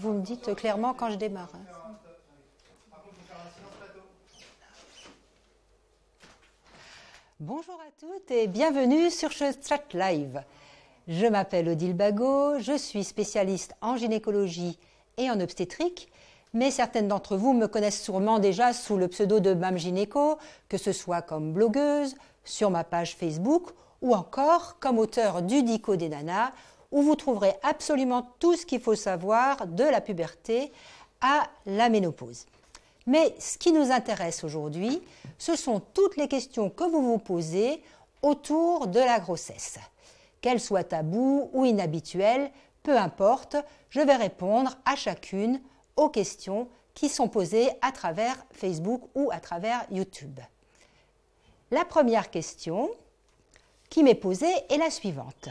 Vous, me dites clairement quand je démarre. Hein. Bonjour à toutes et bienvenue sur Chat Live. Je m'appelle Odile Bagot, je suis spécialiste en gynécologie et en obstétrique, mais certaines d'entre vous me connaissent sûrement déjà sous le pseudo de Mam Gynéco, que ce soit comme blogueuse, sur ma page Facebook ou encore comme auteur du Dico des Nanas où vous trouverez absolument tout ce qu'il faut savoir de la puberté à la ménopause. Mais ce qui nous intéresse aujourd'hui, ce sont toutes les questions que vous vous posez autour de la grossesse. Qu'elles soient taboues ou inhabituelles, peu importe, je vais répondre à chacune aux questions qui sont posées à travers Facebook ou à travers YouTube. La première question qui m'est posée est la suivante.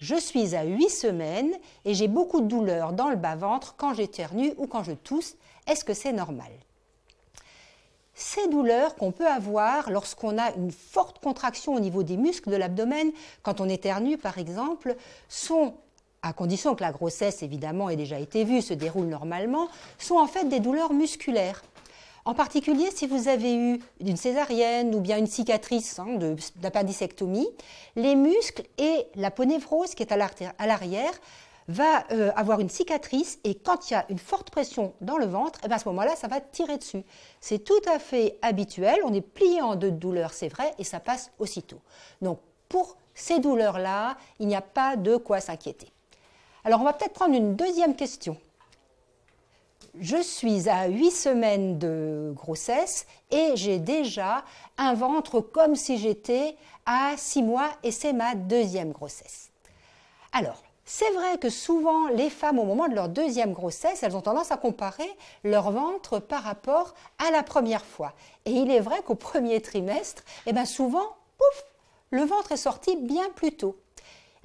Je suis à 8 semaines et j'ai beaucoup de douleurs dans le bas-ventre quand j'éternue ou quand je tousse. Est-ce que c'est normal ces douleurs qu'on peut avoir lorsqu'on a une forte contraction au niveau des muscles de l'abdomen, quand on éternue par exemple, sont, à condition que la grossesse évidemment ait déjà été vue, se déroule normalement, sont en fait des douleurs musculaires. En particulier si vous avez eu une césarienne ou bien une cicatrice hein, d'appendicectomie, les muscles et la peau qui est à l'arrière va euh, avoir une cicatrice et quand il y a une forte pression dans le ventre, eh ben, à ce moment-là, ça va tirer dessus. C'est tout à fait habituel, on est plié en deux de douleur, c'est vrai, et ça passe aussitôt. Donc pour ces douleurs-là, il n'y a pas de quoi s'inquiéter. Alors on va peut-être prendre une deuxième question je suis à 8 semaines de grossesse et j'ai déjà un ventre comme si j'étais à 6 mois et c'est ma deuxième grossesse. Alors, c'est vrai que souvent les femmes au moment de leur deuxième grossesse, elles ont tendance à comparer leur ventre par rapport à la première fois. Et il est vrai qu'au premier trimestre, eh ben, souvent, pouf, le ventre est sorti bien plus tôt.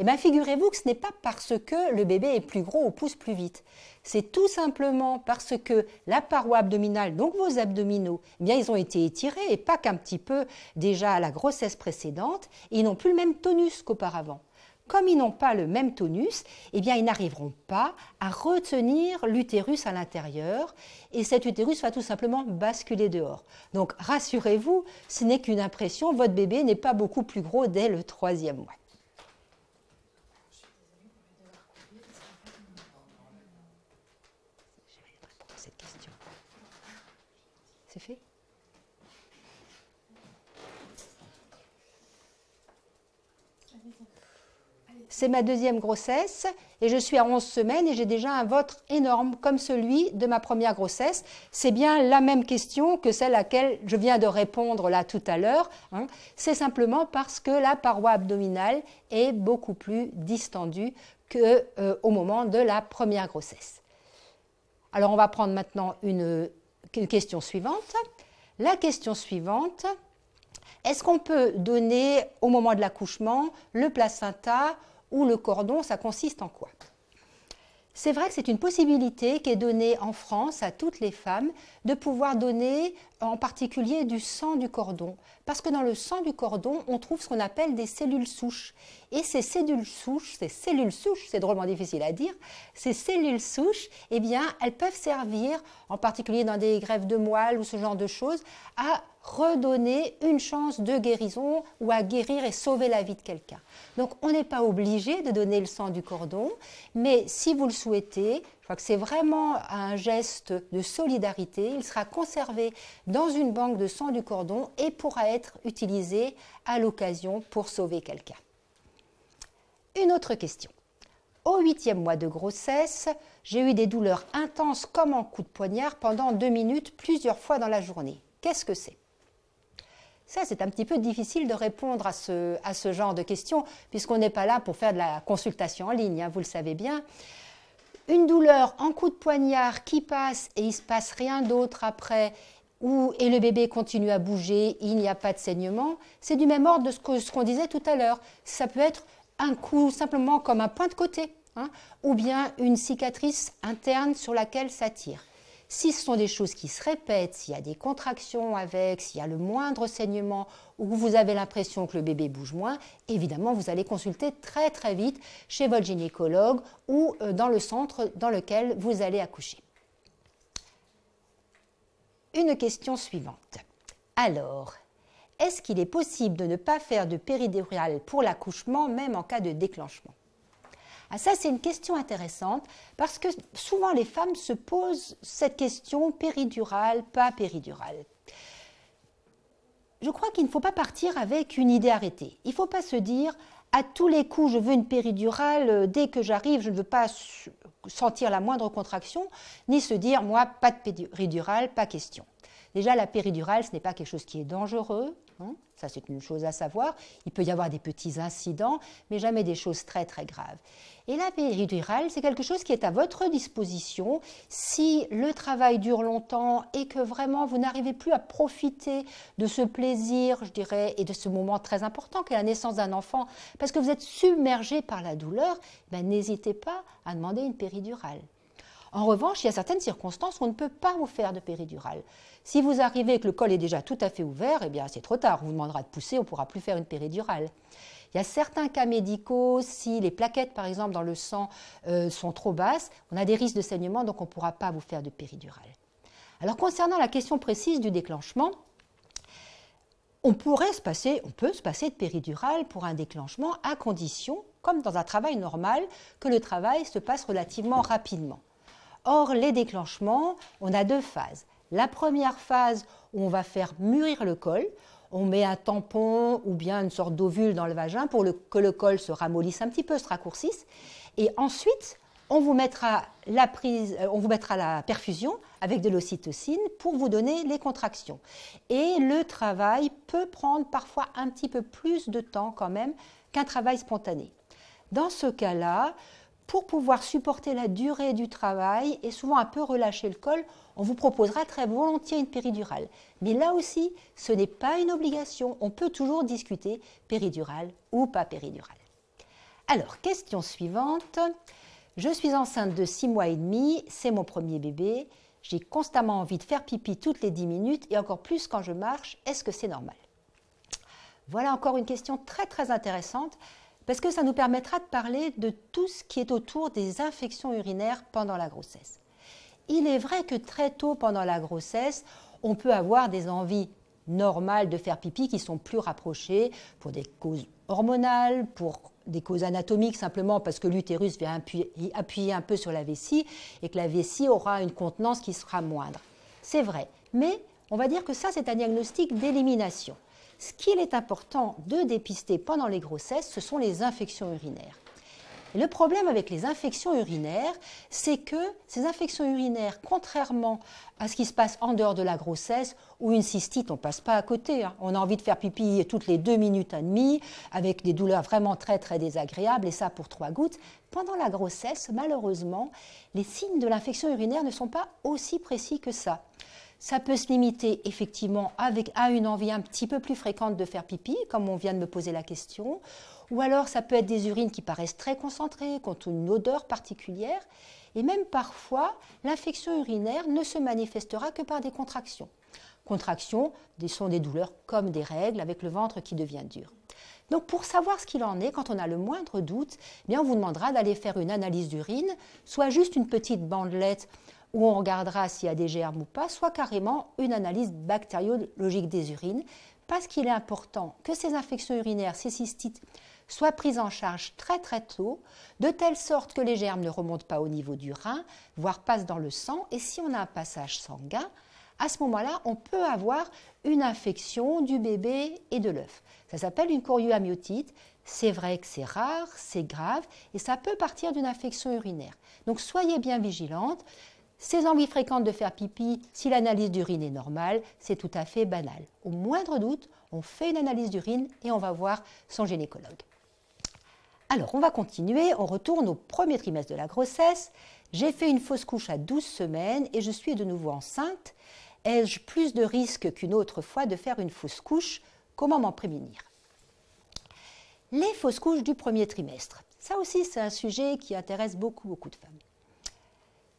Eh bien, figurez-vous que ce n'est pas parce que le bébé est plus gros ou pousse plus vite. C'est tout simplement parce que la paroi abdominale, donc vos abdominaux, eh bien, ils ont été étirés et pas qu'un petit peu déjà à la grossesse précédente. ils n'ont plus le même tonus qu'auparavant comme ils n'ont pas le même tonus, eh bien, ils n'arriveront pas à retenir l'utérus à l'intérieur et cet utérus va tout simplement basculer dehors. Donc, rassurez-vous, ce n'est qu'une impression, votre bébé n'est pas beaucoup plus gros dès le troisième mois. c'est ma deuxième grossesse et je suis à 11 semaines et j'ai déjà un vôtre énorme comme celui de ma première grossesse. C'est bien la même question que celle à laquelle je viens de répondre là tout à l'heure. Hein. C'est simplement parce que la paroi abdominale est beaucoup plus distendue qu'au euh, moment de la première grossesse. Alors on va prendre maintenant une question suivante. La question suivante, est-ce qu'on peut donner au moment de l'accouchement le placenta ou le cordon, ça consiste en quoi c'est vrai que c'est une possibilité qui est donnée en France à toutes les femmes de pouvoir donner en particulier du sang du cordon. Parce que dans le sang du cordon, on trouve ce qu'on appelle des cellules souches. Et ces cellules souches, ces cellules souches, c'est drôlement difficile à dire, ces cellules souches, eh bien, elles peuvent servir, en particulier dans des grèves de moelle ou ce genre de choses, à redonner une chance de guérison ou à guérir et sauver la vie de quelqu'un. Donc on n'est pas obligé de donner le sang du cordon, mais si vous le souhaitez, je crois que c'est vraiment un geste de solidarité, il sera conservé dans une banque de sang du cordon et pourra être utilisé à l'occasion pour sauver quelqu'un. Une autre question. Au huitième mois de grossesse, j'ai eu des douleurs intenses comme en coup de poignard pendant deux minutes plusieurs fois dans la journée. Qu'est-ce que c'est ça, c'est un petit peu difficile de répondre à ce, genre de questions, puisqu'on n'est pas là pour faire de la consultation en ligne, hein, vous le savez bien. Une douleur en coup de poignard qui passe et il ne se passe rien d'autre après, ou, et le bébé continue à bouger, il n'y a pas de saignement, c'est du même ordre de ce qu'on disait tout à l'heure. Ça peut être un coup simplement comme un point de côté, hein, ou bien une cicatrice interne sur laquelle ça tire. Si ce sont des choses qui se répètent, s'il y a des contractions avec, s'il y a le moindre saignement ou vous avez l'impression que le bébé bouge moins, évidemment, vous allez consulter très très vite chez votre gynécologue ou euh, dans le centre dans lequel vous allez accoucher. Une question suivante. Alors, est-ce qu'il est possible de ne pas faire de péridurale pour l'accouchement même en cas de déclenchement ah, ça, c'est une question intéressante parce que souvent les femmes se posent cette question péridurale, pas péridurale. Je crois qu'il ne faut pas partir avec une idée arrêtée. Il ne faut pas se dire à tous les coups, je veux une péridurale, euh, dès que j'arrive, je ne veux pas sentir la moindre contraction, ni se dire, moi, pas de péridurale, pas question. Déjà, la péridurale, ce n'est pas quelque chose qui est dangereux. Ça, c'est une chose à savoir. Il peut y avoir des petits incidents, mais jamais des choses très, très graves. Et la péridurale, c'est quelque chose qui est à votre disposition si le travail dure longtemps et que vraiment vous n'arrivez plus à profiter de ce plaisir, je dirais, et de ce moment très important qu'est la naissance d'un enfant, parce que vous êtes submergé par la douleur, ben, n'hésitez pas à demander une péridurale. En revanche, il y a certaines circonstances où on ne peut pas vous faire de péridurale. Si vous arrivez et que le col est déjà tout à fait ouvert, eh bien c'est trop tard, on vous demandera de pousser, on ne pourra plus faire une péridurale. Il y a certains cas médicaux, si les plaquettes par exemple dans le sang euh, sont trop basses, on a des risques de saignement, donc on ne pourra pas vous faire de péridurale. Alors concernant la question précise du déclenchement, on pourrait passer, on peut se passer de péridurale pour un déclenchement à condition, comme dans un travail normal, que le travail se passe relativement rapidement. Or, les déclenchements, on a deux phases. La première phase, où on va faire mûrir le col, on met un tampon ou bien une sorte d'ovule dans le vagin pour que le col se ramollisse un petit peu, se raccourcisse. Et ensuite, on vous mettra la, euh, on vous mettra la perfusion avec de l'ocytocine pour vous donner les contractions. Et le travail peut prendre parfois un petit peu plus de temps quand même qu'un travail spontané. Dans ce cas-là, pour pouvoir supporter la durée du travail et souvent un peu relâcher le col, on vous proposera très volontiers une péridurale. Mais là aussi, ce n'est pas une obligation, on peut toujours discuter péridurale ou pas péridurale. Alors, question suivante. Je suis enceinte de 6 mois et demi, c'est mon premier bébé, j'ai constamment envie de faire pipi toutes les 10 minutes et encore plus quand je marche, est-ce que c'est normal voilà encore une question très très intéressante parce que ça nous permettra de parler de tout ce qui est autour des infections urinaires pendant la grossesse. Il est vrai que très tôt pendant la grossesse, on peut avoir des envies normales de faire pipi qui sont plus rapprochées pour des causes hormonales, pour des causes anatomiques simplement parce que l'utérus vient appuyer, appuyer un peu sur la vessie et que la vessie aura une contenance qui sera moindre. C'est vrai, mais on va dire que ça c'est un diagnostic d'élimination. Ce qu'il est important de dépister pendant les grossesses, ce sont les infections urinaires. le problème avec les infections urinaires, c'est que ces infections urinaires, contrairement à ce qui se passe en dehors de la grossesse, où une cystite, on ne passe pas à côté. Hein. On a envie de faire pipi toutes les deux minutes et demie, avec des douleurs vraiment très très désagréables, et ça pour trois gouttes. Pendant la grossesse, malheureusement, les signes de l'infection urinaire ne sont pas aussi précis que ça. Ça peut se limiter effectivement avec, à une envie un petit peu plus fréquente de faire pipi, comme on vient de me poser la question. Ou alors ça peut être des urines qui paraissent très concentrées, qui ont une odeur particulière. Et même parfois, l'infection urinaire ne se manifestera que par des contractions. Contractions des sont des douleurs comme des règles, avec le ventre qui devient dur. Donc pour savoir ce qu'il en est, quand on a le moindre doute, eh bien on vous demandera d'aller faire une analyse d'urine, soit juste une petite bandelette où on regardera s'il y a des germes ou pas, soit carrément une analyse bactériologique des urines, parce qu'il est important que ces infections urinaires, ces cystites, soient prises en charge très très tôt, de telle sorte que les germes ne remontent pas au niveau du rein, voire passent dans le sang, et si on a un passage sanguin, à ce moment-là, on peut avoir une infection du bébé et de l'œuf. Ça s'appelle une chorioamyotite. C'est vrai que c'est rare, c'est grave et ça peut partir d'une infection urinaire. Donc soyez bien vigilante ses envies fréquentes de faire pipi, si l'analyse d'urine est normale, c'est tout à fait banal. Au moindre doute, on fait une analyse d'urine et on va voir son gynécologue. Alors, on va continuer, on retourne au premier trimestre de la grossesse. J'ai fait une fausse couche à 12 semaines et je suis de nouveau enceinte. Ai-je plus de risques qu'une autre fois de faire une fausse couche Comment m'en prémunir Les fausses couches du premier trimestre. Ça aussi, c'est un sujet qui intéresse beaucoup, beaucoup de femmes.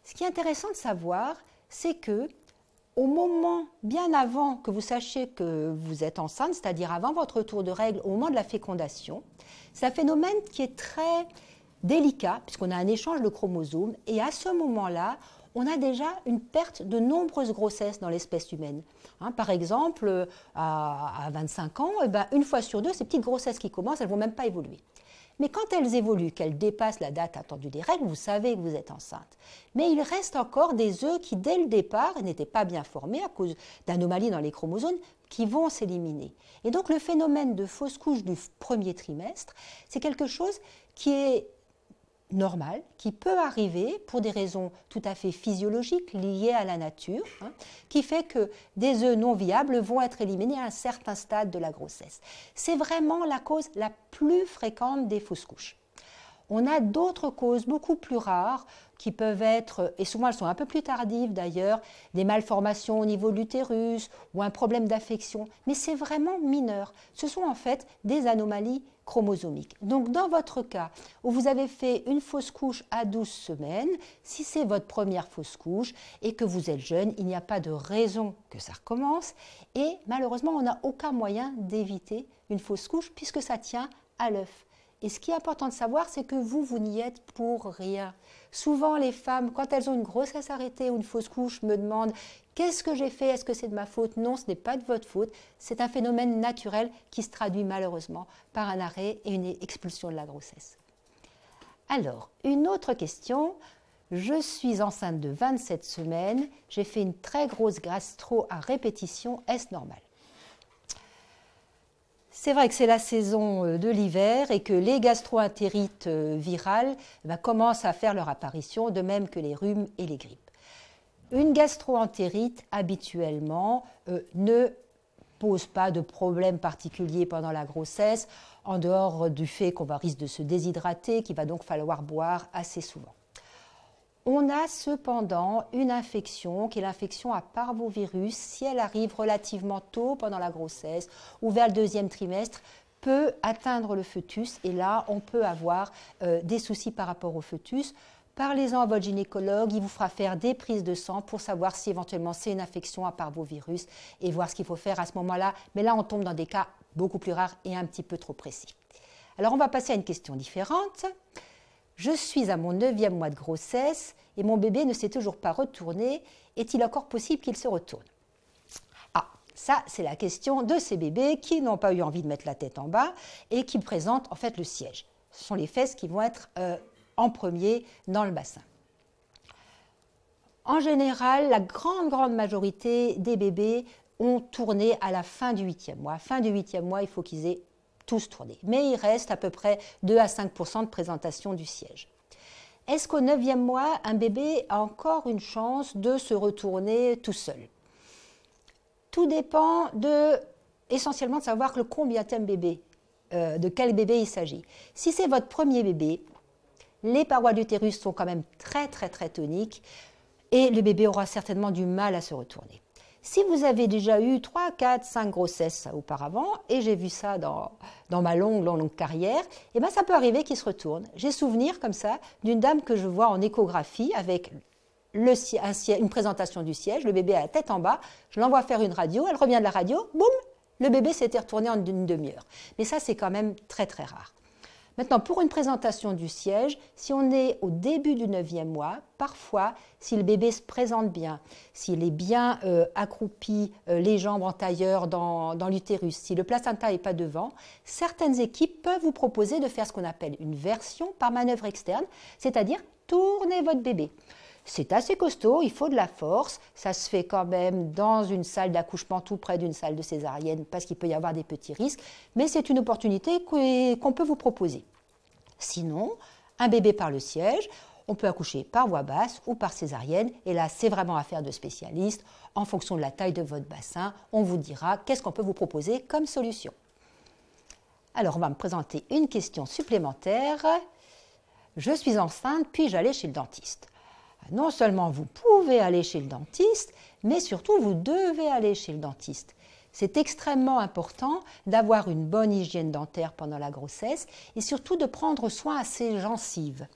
Ce qui est intéressant de savoir, c'est que au moment, bien avant que vous sachiez que vous êtes enceinte, c'est-à-dire avant votre tour de règles, au moment de la fécondation, c'est un phénomène qui est très délicat, puisqu'on a un échange de chromosomes, et à ce moment-là, on a déjà une perte de nombreuses grossesses dans l'espèce humaine. Hein, par exemple, euh, à, 25 ans, et eh ben, une fois sur deux, ces petites grossesses qui commencent, elles ne vont même pas évoluer. Mais quand elles évoluent, qu'elles dépassent la date attendue des règles, vous savez que vous êtes enceinte. Mais il reste encore des œufs qui, dès le départ, n'étaient pas bien formés à cause d'anomalies dans les chromosomes qui vont s'éliminer. Et donc le phénomène de fausse couche du premier trimestre, c'est quelque chose qui est normal qui peut arriver pour des raisons tout à fait physiologiques liées à la nature, hein, qui fait que des œufs non viables vont être éliminés à un certain stade de la grossesse. C'est vraiment la cause la plus fréquente des fausses couches. On a d'autres causes beaucoup plus rares qui peuvent être, et souvent elles sont un peu plus tardives d'ailleurs, des malformations au niveau de l'utérus ou un problème d'affection, mais c'est vraiment mineur. Ce sont en fait des anomalies chromosomique. Donc dans votre cas où vous avez fait une fausse couche à 12 semaines, si c'est votre première fausse couche et que vous êtes jeune, il n'y a pas de raison que ça recommence et malheureusement on n'a aucun moyen d'éviter une fausse couche puisque ça tient à l'œuf. Et ce qui est important de savoir, c'est que vous, vous n'y êtes pour rien. Souvent, les femmes, quand elles ont une grossesse arrêtée ou une fausse couche, me demandent Qu'est-ce que j'ai fait Est-ce que c'est de ma faute Non, ce n'est pas de votre faute. C'est un phénomène naturel qui se traduit malheureusement par un arrêt et une expulsion de la grossesse. Alors, une autre question. Je suis enceinte de 27 semaines, j'ai fait une très grosse gastro à répétition, est-ce normal c'est vrai que c'est la saison euh, de l'hiver et que les gastro-entérites euh, virales bah, commencent à faire leur apparition, de même que les rhumes et les grippes. Une gastroentérite, habituellement, euh, ne pose pas de problème particulier pendant la grossesse, en dehors du fait qu'on va risque de se déshydrater, qu'il va donc falloir boire assez souvent. On a cependant une infection qui est l'infection à parvovirus, si elle arrive relativement tôt pendant la grossesse ou vers le deuxième trimestre, peut atteindre le fœtus et là on peut avoir euh, des soucis par rapport au fœtus. Parlez-en à votre gynécologue, il vous fera faire des prises de sang pour savoir si éventuellement c'est une infection à part vos virus et voir ce qu'il faut faire à ce moment-là. Mais là, on tombe dans des cas beaucoup plus rares et un petit peu trop précis. Alors, on va passer à une question différente. Je suis à mon neuvième mois de grossesse et mon bébé ne s'est toujours pas retourné. Est-il encore possible qu'il se retourne Ah, ça, c'est la question de ces bébés qui n'ont pas eu envie de mettre la tête en bas et qui présentent en fait le siège. Ce sont les fesses qui vont être euh, en premier dans le bassin. En général, la grande, grande majorité des bébés ont tourné à la fin du huitième mois. Fin du huitième mois, il faut qu'ils aient tous tourné. Mais il reste à peu près 2 à 5 de présentation du siège. Est-ce qu'au neuvième mois, un bébé a encore une chance de se retourner tout seul Tout dépend de, essentiellement de savoir le un bébé, de quel bébé il s'agit. Si c'est votre premier bébé, les parois d'utérus sont quand même très très très toniques et le bébé aura certainement du mal à se retourner. Si vous avez déjà eu 3, 4, 5 grossesses auparavant, et j'ai vu ça dans, ma longue, longue, carrière, eh bien, ça peut arriver qu'il se retourne. J'ai souvenir comme ça d'une dame que je vois en échographie avec une présentation du siège, le bébé à la tête en bas, je l'envoie faire une radio, elle revient de la radio, boum, le bébé s'était retourné en une demi-heure. Mais ça, c'est quand même très très rare. Maintenant, pour une présentation du siège, si on est au début du neuvième mois, parfois, si le bébé se présente bien, s'il est bien euh, accroupi, euh, les jambes en tailleur dans, dans l'utérus, si le placenta n'est pas devant, certaines équipes peuvent vous proposer de faire ce qu'on appelle une version par manœuvre externe, c'est-à-dire tourner votre bébé c'est assez costaud, il faut de la force. Ça se fait quand même dans une salle d'accouchement tout près d'une salle de césarienne parce qu'il peut y avoir des petits risques, mais c'est une opportunité qu'on peut vous proposer. Sinon, un bébé par le siège, on peut accoucher par voie basse ou par césarienne, et là c'est vraiment affaire de spécialiste. En fonction de la taille de votre bassin, on vous dira qu'est-ce qu'on peut vous proposer comme solution. Alors on va me présenter une question supplémentaire. Je suis enceinte, puis j'allais chez le dentiste bah, non seulement vous pouvez aller chez le dentiste, mais surtout vous devez aller chez le dentiste. C'est extrêmement important d'avoir une bonne hygiène dentaire pendant la grossesse et surtout de prendre soin à ses gencives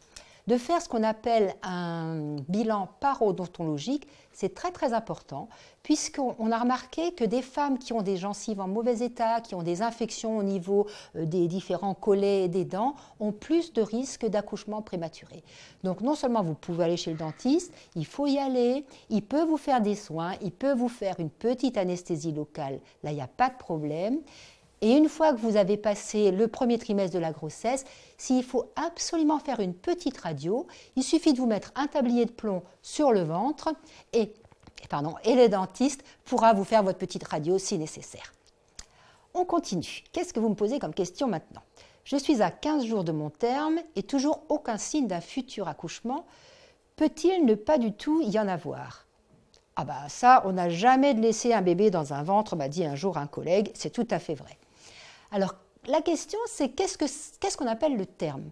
de faire ce qu'on appelle un bilan parodontologique, c'est très très important, puisqu'on a remarqué que des femmes qui ont des gencives en mauvais état, qui ont des infections au niveau euh, des différents collets des dents, ont plus de risques d'accouchement prématuré. Donc non seulement vous pouvez aller chez le dentiste, il faut y aller, il peut vous faire des soins, il peut vous faire une petite anesthésie locale, là il n'y a pas de problème. Et une fois que vous avez passé le premier trimestre de la grossesse, s'il faut absolument faire une petite radio, il suffit de vous mettre un tablier de plomb sur le ventre et, pardon, et le dentiste pourra vous faire votre petite radio si nécessaire. On continue. Qu'est-ce que vous me posez comme question maintenant Je suis à 15 jours de mon terme et toujours aucun signe d'un futur accouchement. Peut-il ne pas du tout y en avoir Ah ben ça, on n'a jamais de laisser un bébé dans un ventre, m'a dit un jour un collègue, c'est tout à fait vrai. Alors la question, c'est qu'est-ce qu'on appelle le terme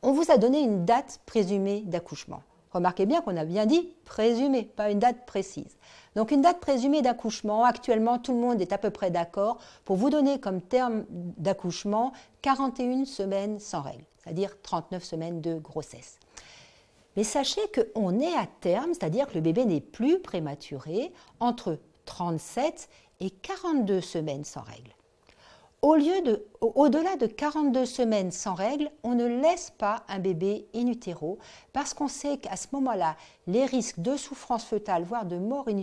On vous a donné une date présumée d'accouchement. Remarquez bien qu'on a bien dit présumée, pas une date précise. Donc une date présumée d'accouchement, actuellement tout le monde est à peu près d'accord pour vous donner comme terme d'accouchement 41 semaines sans règles, c'est-à-dire 39 semaines de grossesse. Mais sachez qu'on est à terme, c'est-à-dire que le bébé n'est plus prématuré entre 37 et 42 semaines sans règles. Au au-delà de 42 semaines sans règles, on ne laisse pas un bébé in parce qu'on sait qu'à ce moment-là, les risques de souffrance fœtale, voire de mort in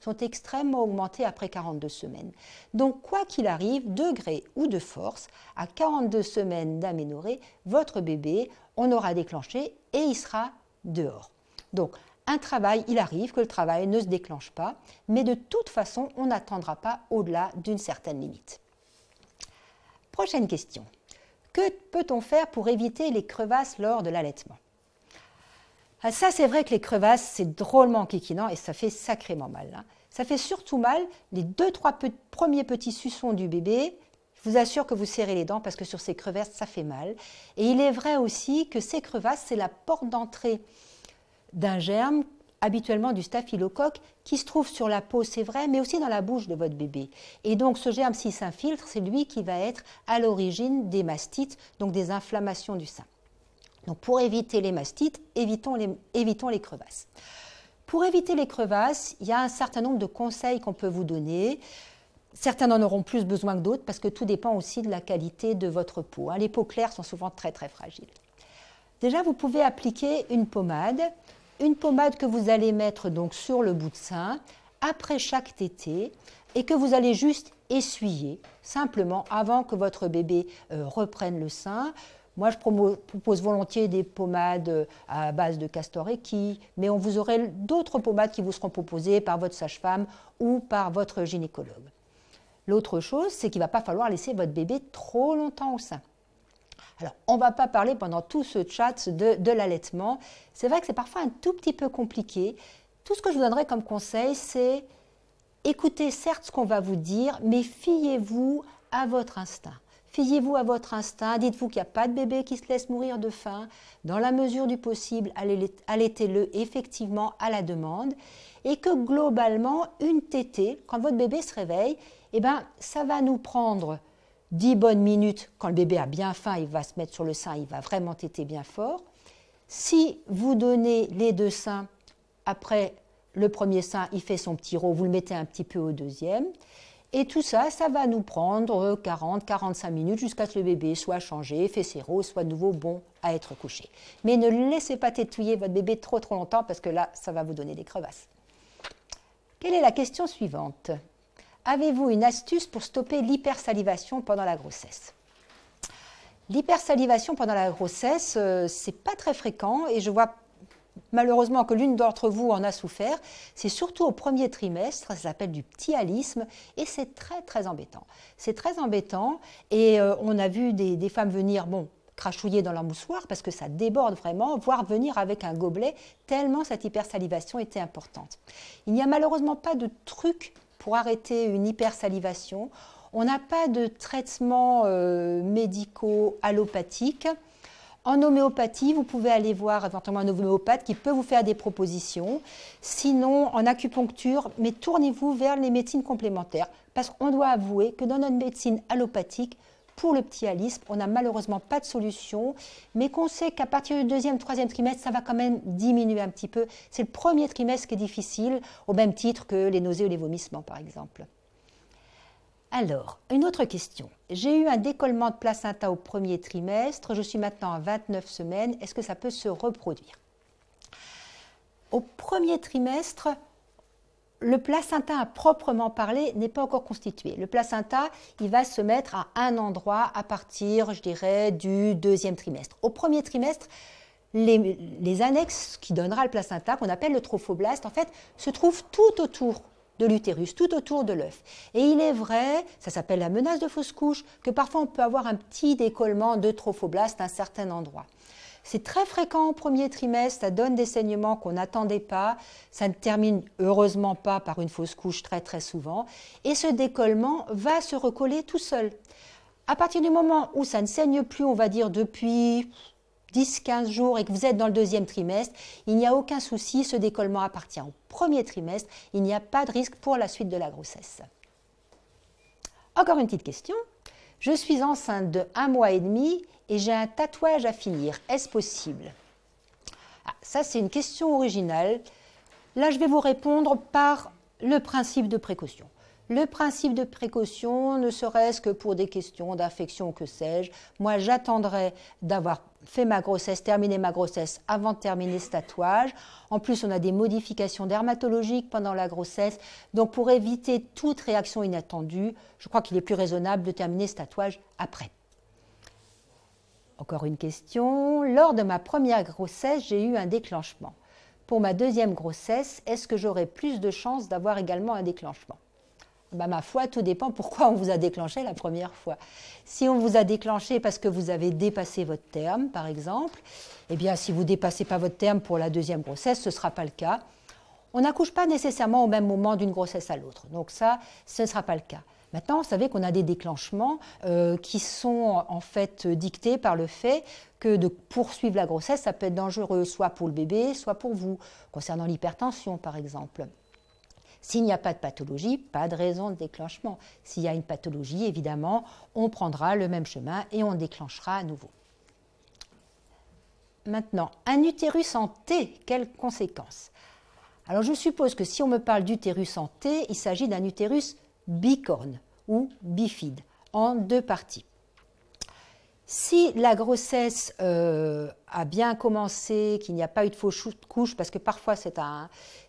sont extrêmement augmentés après 42 semaines. Donc, quoi qu'il arrive, de gré ou de force, à 42 semaines d'aménorrhée, votre bébé, on aura déclenché et il sera dehors. Donc, un travail, il arrive que le travail ne se déclenche pas, mais de toute façon, on n'attendra pas au-delà d'une certaine limite. Prochaine question. Que peut-on faire pour éviter les crevasses lors de l'allaitement ah, ça, c'est vrai que les crevasses, c'est drôlement kikinant et ça fait sacrément mal. Hein. Ça fait surtout mal les deux, trois premiers petits suçons du bébé. Je vous assure que vous serrez les dents parce que sur ces crevasses, ça fait mal. Et il est vrai aussi que ces crevasses, c'est la porte d'entrée d'un germe habituellement du staphylocoque qui se trouve sur la peau, c'est vrai, mais aussi dans la bouche de votre bébé. Et donc ce germe, s'il s'infiltre, c'est lui qui va être à l'origine des mastites, donc des inflammations du sein. Donc pour éviter les mastites, évitons les, évitons les crevasses. Pour éviter les crevasses, il y a un certain nombre de conseils qu'on peut vous donner. Certains en auront plus besoin que d'autres parce que tout dépend aussi de la qualité de votre peau. Hein. Les peaux claires sont souvent très très fragiles. Déjà, vous pouvez appliquer une pommade une pommade que vous allez mettre donc sur le bout de sein après chaque tétée et que vous allez juste essuyer simplement avant que votre bébé euh, reprenne le sein. Moi, je propose volontiers des pommades euh, à base de castor qui, mais on vous aurez d'autres pommades qui vous seront proposées par votre sage-femme ou par votre gynécologue. L'autre chose, c'est qu'il ne va pas falloir laisser votre bébé trop longtemps au sein. Alors, on ne va pas parler pendant tout ce chat de, l'allaitement. C'est vrai que c'est parfois un tout petit peu compliqué. Tout ce que je vous donnerai comme conseil, c'est écoutez certes ce qu'on va vous dire, mais fiez-vous à votre instinct. Fiez-vous à votre instinct, dites-vous qu'il n'y a pas de bébé qui se laisse mourir de faim. Dans la mesure du possible, allaitez-le effectivement à la demande. Et que globalement, une tétée, quand votre bébé se réveille, eh ben, ça va nous prendre 10 bonnes minutes, quand le bébé a bien faim, il va se mettre sur le sein, il va vraiment téter bien fort. Si vous donnez les deux seins, après le premier sein, il fait son petit rot, vous le mettez un petit peu au deuxième. Et tout ça, ça va nous prendre 40, 45 minutes jusqu'à ce que le bébé soit changé, fait ses rots, soit de nouveau bon à être couché. Mais ne laissez pas tétouiller votre bébé trop trop longtemps parce que là, ça va vous donner des crevasses. Quelle est la question suivante Avez-vous une astuce pour stopper l'hypersalivation pendant la grossesse L'hypersalivation pendant la grossesse, euh, c'est pas très fréquent et je vois malheureusement que l'une d'entre vous en a souffert. C'est surtout au premier trimestre, ça s'appelle du petit ptyalisme et c'est très très embêtant. C'est très embêtant et euh, on a vu des, femmes venir, bon, crachouiller dans leur moussoir parce que ça déborde vraiment, voire venir avec un gobelet, tellement cette hypersalivation était importante. Il n'y a malheureusement pas de truc pour arrêter une hypersalivation. On n'a pas de traitements euh, médicaux allopathiques. En homéopathie, vous pouvez aller voir éventuellement un homéopathe qui peut vous faire des propositions. Sinon, en acupuncture, mais tournez-vous vers les médecines complémentaires. Parce qu'on doit avouer que dans notre médecine allopathique, pour le petit Alice. On n'a malheureusement pas de solution, mais qu'on sait qu'à partir du deuxième, troisième trimestre, ça va quand même diminuer un petit peu. C'est le premier trimestre qui est difficile, au même titre que les nausées ou les vomissements, par exemple. Alors, une autre question. J'ai eu un décollement de placenta au premier trimestre, je suis maintenant à 29 semaines, est-ce que ça peut se reproduire Au premier trimestre, le placenta à proprement parler n'est pas encore constitué. Le placenta, il va se mettre à un endroit à partir, je dirais, du deuxième trimestre. Au premier trimestre, les, annexes qui donnera le placenta, qu'on appelle le trophoblast en fait, se trouvent tout autour de l'utérus, tout autour de l'œuf. Et il est vrai, ça s'appelle la menace de fausse couche, que parfois on peut avoir un petit décollement de trophoblast à un certain endroit. C'est très fréquent au premier trimestre, ça donne des saignements qu'on n'attendait pas, ça ne termine heureusement pas par une fausse couche très très souvent, et ce décollement va se recoller tout seul. À partir du moment où ça ne saigne plus, on va dire depuis 10-15 jours et que vous êtes dans le deuxième trimestre, il n'y a aucun souci, ce décollement appartient au premier trimestre, il n'y a pas de risque pour la suite de la grossesse. Encore une petite question. Je suis enceinte de un mois et demi et j'ai un tatouage à finir. Est-ce possible ah, Ça, c'est une question originale. Là, je vais vous répondre par le principe de précaution. Le principe de précaution, ne serait-ce que pour des questions d'infection, que sais-je, moi j'attendrai d'avoir fait ma grossesse, terminé ma grossesse avant de terminer ce tatouage. En plus, on a des modifications dermatologiques pendant la grossesse. Donc pour éviter toute réaction inattendue, je crois qu'il est plus raisonnable de terminer ce tatouage après. Encore une question. Lors de ma première grossesse, j'ai eu un déclenchement. Pour ma deuxième grossesse, est-ce que j'aurai plus de chances d'avoir également un déclenchement ben, ma foi, tout dépend pourquoi on vous a déclenché la première fois. Si on vous a déclenché parce que vous avez dépassé votre terme, par exemple, eh bien, si vous ne dépassez pas votre terme pour la deuxième grossesse, ce ne sera pas le cas. On n'accouche pas nécessairement au même moment d'une grossesse à l'autre. Donc ça, ce ne sera pas le cas. Maintenant, vous savez qu'on a des déclenchements euh, qui sont en fait dictés par le fait que de poursuivre la grossesse, ça peut être dangereux, soit pour le bébé, soit pour vous, concernant l'hypertension par exemple. S'il n'y a pas de pathologie, pas de raison de déclenchement. S'il y a une pathologie, évidemment, on prendra le même chemin et on déclenchera à nouveau. Maintenant, un utérus en T, quelles conséquences Alors je suppose que si on me parle d'utérus en T, il s'agit d'un utérus bicorne ou bifide en deux parties. Si la grossesse euh, a bien commencé, qu'il n'y a pas eu de fausse couche, parce que parfois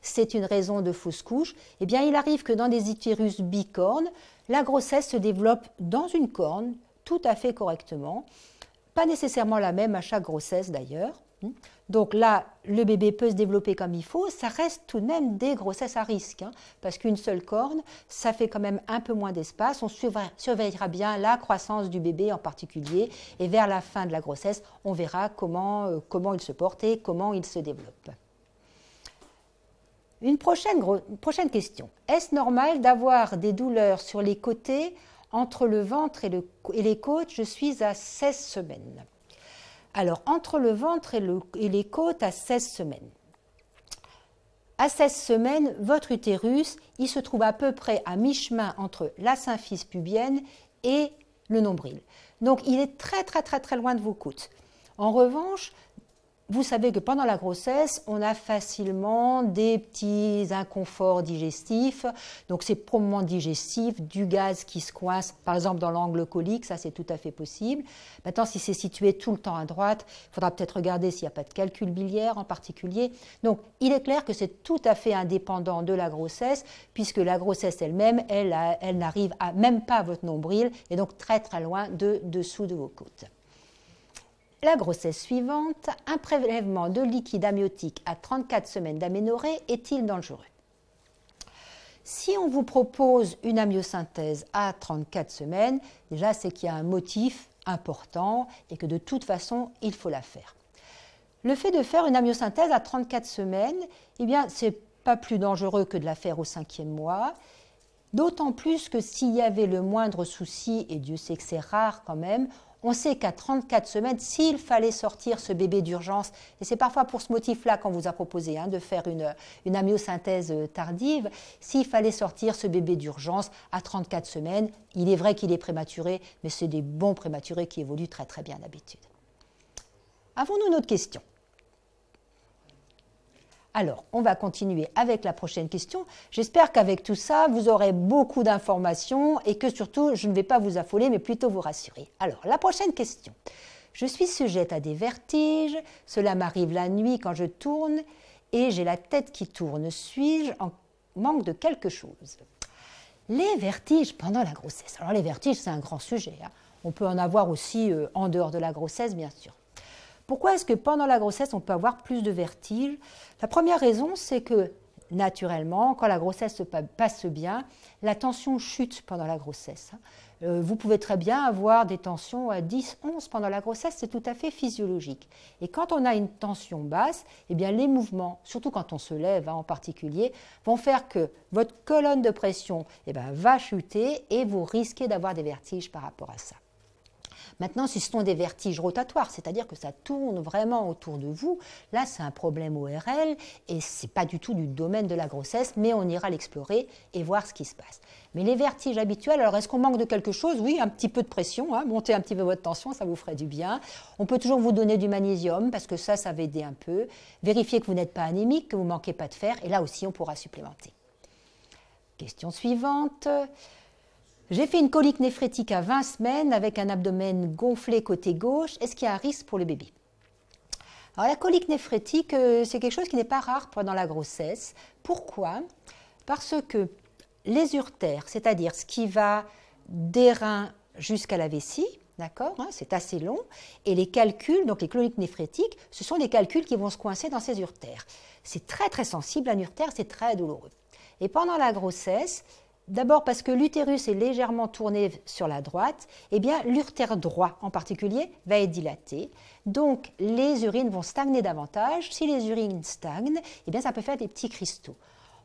c'est une raison de fausse couche, eh bien il arrive que dans des utérus bicorne, la grossesse se développe dans une corne tout à fait correctement, pas nécessairement la même à chaque grossesse d'ailleurs. Hmm. Donc là, le bébé peut se développer comme il faut. Ça reste tout de même des grossesses à risque, hein, parce qu'une seule corne, ça fait quand même un peu moins d'espace. On surveillera bien la croissance du bébé en particulier, et vers la fin de la grossesse, on verra comment, euh, comment il se porte et comment il se développe. Une prochaine, question. Est-ce normal d'avoir des douleurs sur les côtés entre le ventre et, et les côtes Je suis à 16 semaines. Alors, entre le ventre et, les côtes à 16 semaines. À 16 semaines, votre utérus, il se trouve à peu près à mi-chemin entre la symphyse pubienne et le nombril. Donc il est très très très très loin de vos côtes. En revanche, vous savez que pendant la grossesse, on a facilement des petits inconforts digestifs. Donc c'est probablement digestif, du gaz qui se coince, par exemple dans l'angle colique, ça c'est tout à fait possible. Maintenant, si c'est situé tout le temps à droite, il faudra peut-être regarder s'il n'y a pas de calcul biliaire en particulier. Donc il est clair que c'est tout à fait indépendant de la grossesse, puisque la grossesse elle-même, elle, n'arrive même pas à votre nombril, et donc très très loin de dessous de vos côtes. La grossesse suivante, un prélèvement de liquide amniotique à 34 semaines d'aménorrhée est-il dangereux Si on vous propose une amniosynthèse à 34 semaines, déjà c'est qu'il y a un motif important et que de toute façon, il faut la faire. Le fait de faire une amniosynthèse à 34 semaines, eh bien, c'est pas plus dangereux que de la faire au cinquième mois. D'autant plus que s'il y avait le moindre souci, et Dieu sait que c'est rare quand même, on sait qu'à 34 semaines, s'il fallait sortir ce bébé d'urgence, et c'est parfois pour ce motif-là qu'on vous a proposé hein, de faire une, une amyosynthèse euh, tardive, s'il fallait sortir ce bébé d'urgence à 34 semaines, il est vrai qu'il est prématuré, mais c'est des bons prématurés qui évoluent très très bien d'habitude. Avons-nous une autre question alors, on va continuer avec la prochaine question. J'espère qu'avec tout ça, vous aurez beaucoup d'informations et que surtout, je ne vais pas vous affoler, mais plutôt vous rassurer. Alors, la prochaine question. Je suis sujette à des vertiges, cela m'arrive la nuit quand je tourne et j'ai la tête qui tourne. Suis-je en manque de quelque chose Les vertiges pendant la grossesse. Alors, les vertiges, c'est un grand sujet. Hein. On peut en avoir aussi euh, en dehors de la grossesse, bien sûr. Pourquoi est-ce que pendant la grossesse, on peut avoir plus de vertiges La première raison, c'est que naturellement, quand la grossesse se passe bien, la tension chute pendant la grossesse. Hein. Euh, vous pouvez très bien avoir des tensions à 10, 11 pendant la grossesse, c'est tout à fait physiologique. Et quand on a une tension basse, eh bien les mouvements, surtout quand on se lève hein, en particulier, vont faire que votre colonne de pression eh ben, va chuter et vous risquez d'avoir des vertiges par rapport à ça. Maintenant, si ce sont des vertiges rotatoires, c'est-à-dire que ça tourne vraiment autour de vous, là, c'est un problème ORL et ce c'est pas du tout du domaine de la grossesse, mais on ira l'explorer et voir ce qui se passe. Mais les vertiges habituels, alors est-ce qu'on manque de quelque chose Oui, un petit peu de pression, hein, montez un petit peu votre tension, ça vous ferait du bien. On peut toujours vous donner du magnésium parce que ça, ça va aider un peu. Vérifiez que vous n'êtes pas anémique, que vous manquez pas de fer et là aussi, on pourra supplémenter. Question suivante. J'ai fait une colique néphrétique à 20 semaines avec un abdomen gonflé côté gauche. Est-ce qu'il y a un risque pour le bébé Alors la colique néphrétique, euh, c'est quelque chose qui n'est pas rare pendant la grossesse. Pourquoi Parce que les urtères, c'est-à-dire ce qui va des reins jusqu'à la vessie, d'accord hein, C'est assez long. Et les calculs, donc les coliques néphrétiques, ce sont des calculs qui vont se coincer dans ces urtères. C'est très très sensible, un urtère, c'est très douloureux. Et pendant la grossesse, D'abord parce que l'utérus est légèrement tourné sur la droite, eh bien l'urtère droit en particulier va être dilaté. Donc les urines vont stagner davantage. Si les urines stagnent, eh bien ça peut faire des petits cristaux.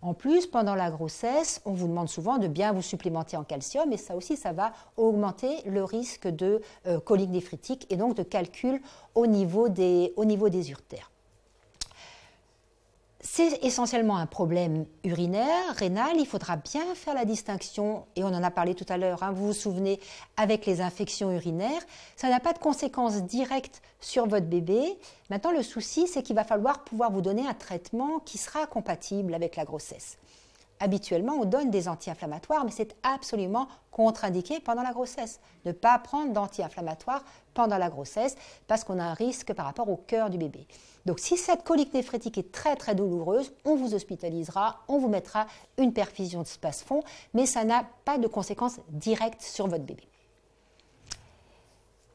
En plus, pendant la grossesse, on vous demande souvent de bien vous supplémenter en calcium et ça aussi, ça va augmenter le risque de euh, colique néphritique et donc de calcul au niveau des, au niveau des urtères. C'est essentiellement un problème urinaire, rénal. Il faudra bien faire la distinction, et on en a parlé tout à l'heure, hein, vous vous souvenez, avec les infections urinaires. Ça n'a pas de conséquences directes sur votre bébé. Maintenant, le souci, c'est qu'il va falloir pouvoir vous donner un traitement qui sera compatible avec la grossesse. Habituellement, on donne des anti-inflammatoires, mais c'est absolument contre-indiqué pendant la grossesse. Ne pas prendre d'anti-inflammatoires pendant la grossesse parce qu'on a un risque par rapport au cœur du bébé. Donc si cette colique néphrétique est très très douloureuse, on vous hospitalisera, on vous mettra une perfusion de space-fond, mais ça n'a pas de conséquences directes sur votre bébé.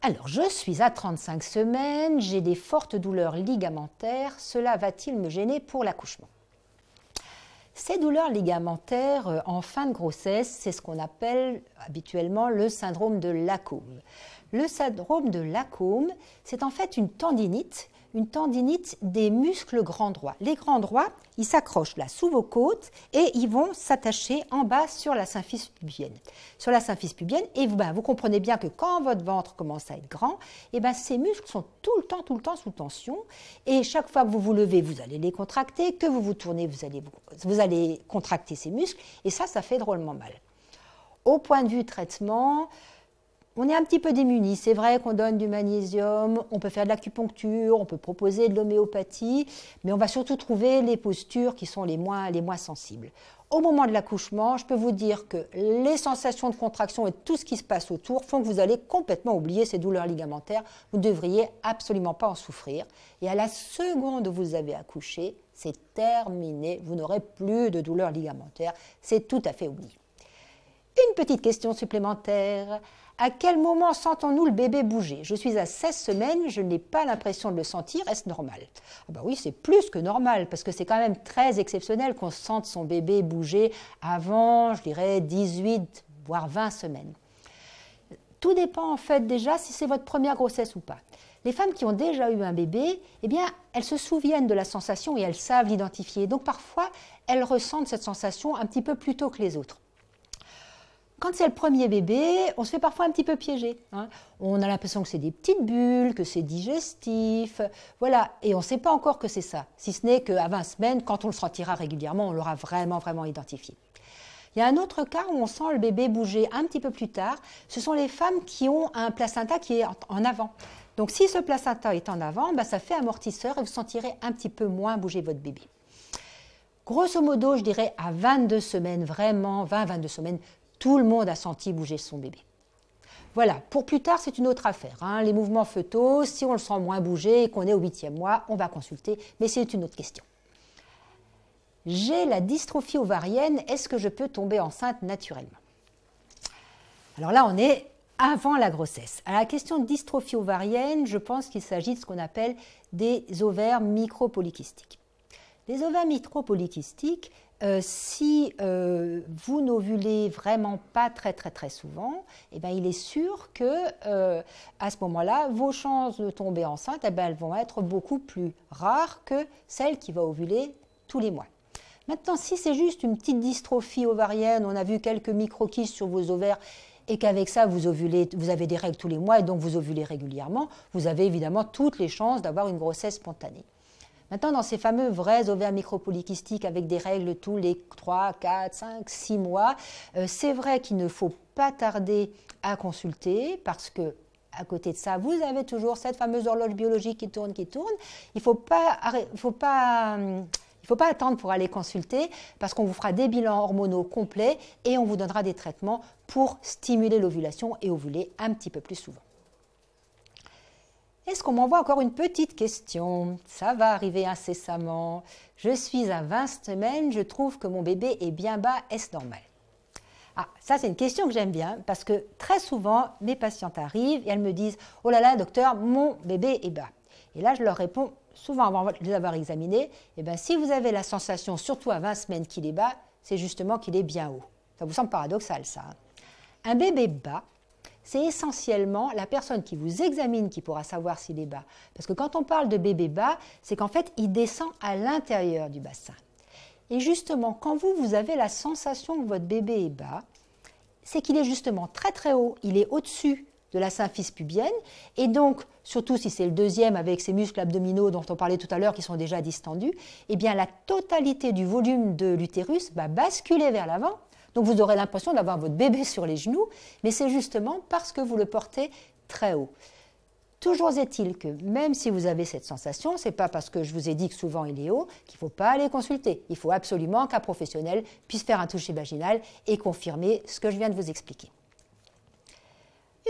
Alors, je suis à 35 semaines, j'ai des fortes douleurs ligamentaires, cela va-t-il me gêner pour l'accouchement ces douleurs ligamentaires euh, en fin de grossesse, c'est ce qu'on appelle habituellement le syndrome de Lacombe. Le syndrome de Lacombe, c'est en fait une tendinite une tendinite des muscles grands droits. Les grands droits, ils s'accrochent là sous vos côtes et ils vont s'attacher en bas sur la symphyse pubienne. Sur la symphyse pubienne, et vous, bah, vous comprenez bien que quand votre ventre commence à être grand, et eh ben, ces muscles sont tout le temps, tout le temps sous tension. Et chaque fois que vous vous levez, vous allez les contracter. Que vous vous tournez, vous allez, vous allez contracter ces muscles. Et ça, ça fait drôlement mal. Au point de vue traitement, on est un petit peu démunis. C'est vrai qu'on donne du magnésium, on peut faire de l'acupuncture, on peut proposer de l'homéopathie, mais on va surtout trouver les postures qui sont les moins, les moins sensibles. Au moment de l'accouchement, je peux vous dire que les sensations de contraction et tout ce qui se passe autour font que vous allez complètement oublier ces douleurs ligamentaires. Vous ne devriez absolument pas en souffrir. Et à la seconde où vous avez accouché, c'est terminé. Vous n'aurez plus de douleurs ligamentaires. C'est tout à fait oublié petite question supplémentaire. À quel moment sentons-nous le bébé bouger Je suis à 16 semaines, je n'ai pas l'impression de le sentir, est-ce normal ah bah Oui, c'est plus que normal, parce que c'est quand même très exceptionnel qu'on sente son bébé bouger avant, je dirais, 18, voire 20 semaines. Tout dépend en fait déjà si c'est votre première grossesse ou pas. Les femmes qui ont déjà eu un bébé, eh bien, elles se souviennent de la sensation et elles savent l'identifier. Donc parfois, elles ressentent cette sensation un petit peu plus tôt que les autres quand c'est le premier bébé, on se fait parfois un petit peu piéger. Hein. On a l'impression que c'est des petites bulles, que c'est digestif, voilà. Et on ne sait pas encore que c'est ça, si ce n'est qu'à 20 semaines, quand on le sentira régulièrement, on l'aura vraiment, vraiment identifié. Il y a un autre cas où on sent le bébé bouger un petit peu plus tard. Ce sont les femmes qui ont un placenta qui est en avant. Donc si ce placenta est en avant, bah, ça fait amortisseur et vous sentirez un petit peu moins bouger votre bébé grosso modo, je dirais à 22 semaines, vraiment 20-22 semaines, tout le monde a senti bouger son bébé. Voilà, pour plus tard, c'est une autre affaire. Hein. Les mouvements fœtaux, si on le sent moins bouger et qu'on est au huitième mois, on va consulter, mais c'est une autre question. J'ai la dystrophie ovarienne, est-ce que je peux tomber enceinte naturellement Alors là, on est avant la grossesse. À la question de dystrophie ovarienne, je pense qu'il s'agit de ce qu'on appelle des ovaires micropolykystiques. Les ovaires micropolykystiques, euh, si euh, vous n'ovulez vraiment pas très très très souvent, eh bien, il est sûr que euh, à ce moment-là, vos chances de tomber enceinte, eh ben, elles vont être beaucoup plus rares que celles qui va ovuler tous les mois. Maintenant, si c'est juste une petite dystrophie ovarienne, on a vu quelques microquistes sur vos ovaires et qu'avec ça, vous, ovulez, vous avez des règles tous les mois et donc vous ovulez régulièrement, vous avez évidemment toutes les chances d'avoir une grossesse spontanée. Maintenant, dans ces fameux vrais ovaires micropolykystiques avec des règles tous les 3, 4, 5, 6 mois, euh, c'est vrai qu'il ne faut pas tarder à consulter parce que à côté de ça, vous avez toujours cette fameuse horloge biologique qui tourne, qui tourne. il ne hum, faut pas attendre pour aller consulter parce qu'on vous fera des bilans hormonaux complets et on vous donnera des traitements pour stimuler l'ovulation et ovuler un petit peu plus souvent. Est-ce qu'on m'envoie encore une petite question Ça va arriver incessamment. Je suis à 20 semaines, je trouve que mon bébé est bien bas, est-ce normal ah, ça c'est une question que j'aime bien parce que très souvent mes patientes arrivent et elles me disent Oh là là, docteur, mon bébé est bas. Et là je leur réponds souvent avant de les avoir examinés Eh bien, si vous avez la sensation, surtout à 20 semaines, qu'il est bas, c'est justement qu'il est bien haut. Ça vous semble paradoxal ça hein un bébé bas, c'est essentiellement la personne qui vous examine qui pourra savoir s'il est bas. Parce que quand on parle de bébé bas, c'est qu'en fait, il descend à l'intérieur du bassin. Et justement, quand vous, vous avez la sensation que votre bébé est bas, c'est qu'il est justement très très haut, il est au-dessus de la symphyse pubienne, et donc, surtout si c'est le deuxième avec ses muscles abdominaux dont on parlait tout à l'heure qui sont déjà distendus, eh bien la totalité du volume de l'utérus va basculer vers l'avant donc vous aurez l'impression d'avoir votre bébé sur les genoux, mais c'est justement parce que vous le portez très haut. Toujours est-il que même si vous avez cette sensation, ce n'est pas parce que je vous ai dit que souvent il est haut qu'il ne faut pas aller consulter. Il faut absolument qu'un professionnel puisse faire un toucher vaginal et confirmer ce que je viens de vous expliquer.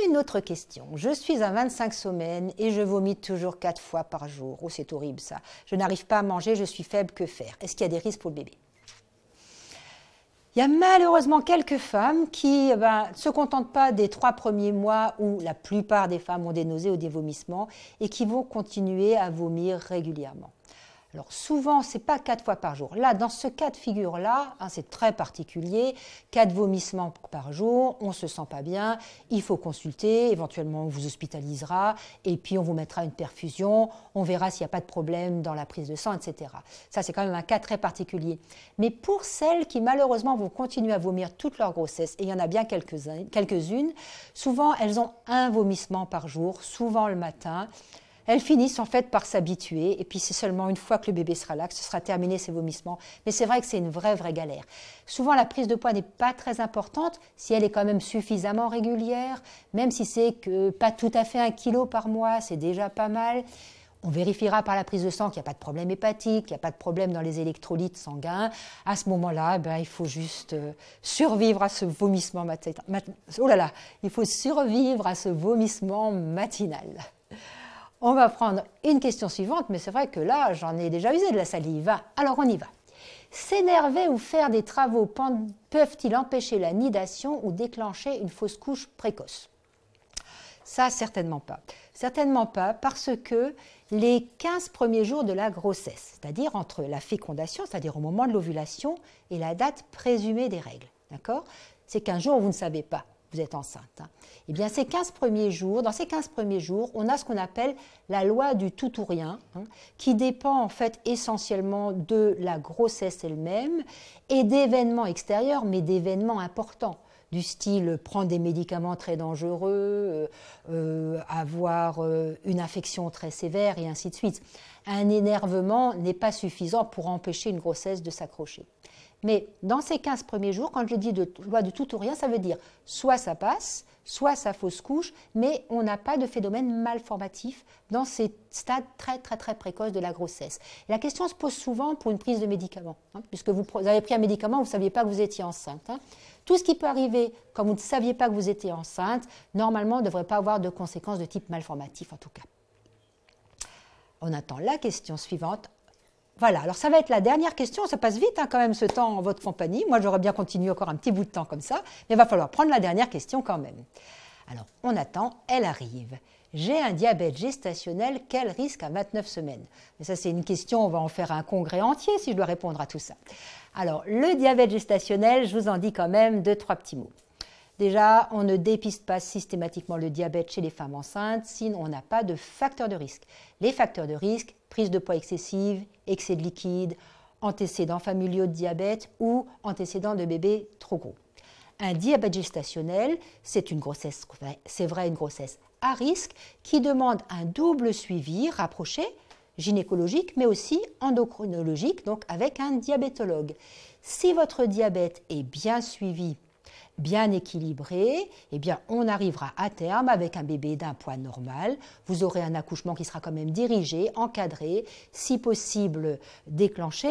Une autre question. Je suis à 25 semaines et je vomis toujours 4 fois par jour. Oh, c'est horrible ça. Je n'arrive pas à manger, je suis faible, que faire Est-ce qu'il y a des risques pour le bébé il y a malheureusement quelques femmes qui eh ben, ne se contentent pas des trois premiers mois où la plupart des femmes ont des nausées ou des vomissements et qui vont continuer à vomir régulièrement. Alors souvent, c'est pas quatre fois par jour. Là, dans ce cas de figure-là, hein, c'est très particulier, quatre vomissements par jour, on ne se sent pas bien, il faut consulter, éventuellement on vous hospitalisera, et puis on vous mettra une perfusion, on verra s'il n'y a pas de problème dans la prise de sang, etc. Ça, c'est quand même un cas très particulier. Mais pour celles qui malheureusement vont continuer à vomir toute leur grossesse, et il y en a bien quelques-unes, souvent elles ont un vomissement par jour, souvent le matin, elles finissent en fait par s'habituer. Et puis c'est seulement une fois que le bébé sera là que ce sera terminé ses vomissements. Mais c'est vrai que c'est une vraie, vraie galère. Souvent, la prise de poids n'est pas très importante si elle est quand même suffisamment régulière, même si c'est que pas tout à fait un kilo par mois, c'est déjà pas mal. On vérifiera par la prise de sang qu'il n'y a pas de problème hépatique, qu'il n'y a pas de problème dans les électrolytes sanguins. À ce moment-là, eh ben, il faut juste euh, survivre à ce vomissement matinal. oh là là, il faut survivre à ce vomissement matinal. On va prendre une question suivante, mais c'est vrai que là, j'en ai déjà usé de la salive. Alors on y va. S'énerver ou faire des travaux peuvent-ils empêcher la nidation ou déclencher une fausse couche précoce Ça, certainement pas. Certainement pas parce que les 15 premiers jours de la grossesse, c'est-à-dire entre la fécondation, c'est-à-dire au moment de l'ovulation, et la date présumée des règles, d'accord Ces 15 jours, vous ne savez pas vous êtes enceinte. Hein. Eh bien, ces 15 premiers jours, dans ces 15 premiers jours, on a ce qu'on appelle la loi du tout ou rien, hein, qui dépend en fait essentiellement de la grossesse elle-même et d'événements extérieurs, mais d'événements importants du style prendre des médicaments très dangereux, euh, euh, avoir euh, une infection très sévère et ainsi de suite. Un énervement n'est pas suffisant pour empêcher une grossesse de s'accrocher. Mais dans ces 15 premiers jours, quand je dis de loi de tout ou rien, ça veut dire soit ça passe, soit ça fausse couche, mais on n'a pas de phénomène malformatif dans ces stades très très très précoces de la grossesse. la question se pose souvent pour une prise de médicament, hein, puisque vous, avez pris un médicament, vous ne saviez pas que vous étiez enceinte. Hein. Tout ce qui peut arriver quand vous ne saviez pas que vous étiez enceinte, normalement, ne devrait pas avoir de conséquences de type malformatif en tout cas. On attend la question suivante voilà, alors ça va être la dernière question. Ça passe vite hein, quand même ce temps en votre compagnie. Moi, j'aurais bien continué encore un petit bout de temps comme ça, mais il va falloir prendre la dernière question quand même. Alors, on attend, elle arrive. J'ai un diabète gestationnel, quel risque à 29 semaines Mais ça, c'est une question, on va en faire un congrès entier si je dois répondre à tout ça. Alors, le diabète gestationnel, je vous en dis quand même deux, trois petits mots. Déjà, on ne dépiste pas systématiquement le diabète chez les femmes enceintes si on n'a pas de facteurs de risque. Les facteurs de risque, prise de poids excessive, excès de liquide, antécédents familiaux de diabète ou antécédents de bébé trop gros. Un diabète gestationnel, c'est une grossesse, c'est vrai, une grossesse à risque qui demande un double suivi rapproché, gynécologique, mais aussi endocrinologique, donc avec un diabétologue. Si votre diabète est bien suivi bien équilibré, eh bien, on arrivera à terme avec un bébé d'un poids normal. Vous aurez un accouchement qui sera quand même dirigé, encadré, si possible déclenché.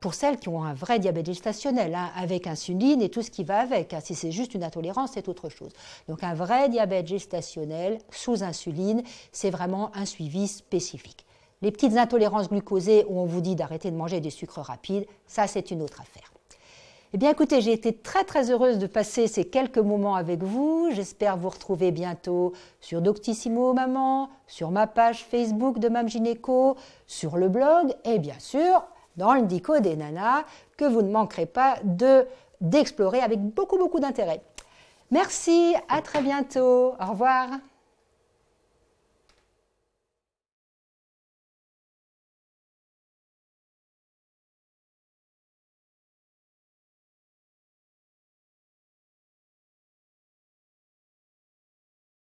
Pour celles qui ont un vrai diabète gestationnel, hein, avec insuline et tout ce qui va avec. Hein. Si c'est juste une intolérance, c'est autre chose. Donc un vrai diabète gestationnel sous insuline, c'est vraiment un suivi spécifique. Les petites intolérances glucosées où on vous dit d'arrêter de manger des sucres rapides, ça c'est une autre affaire. Eh bien écoutez, j'ai été très très heureuse de passer ces quelques moments avec vous. J'espère vous retrouver bientôt sur Doctissimo Maman, sur ma page Facebook de Mam Gynéco, sur le blog et bien sûr dans le Dico des Nanas que vous ne manquerez pas d'explorer avec beaucoup beaucoup d'intérêt. Merci, à très bientôt. Au revoir.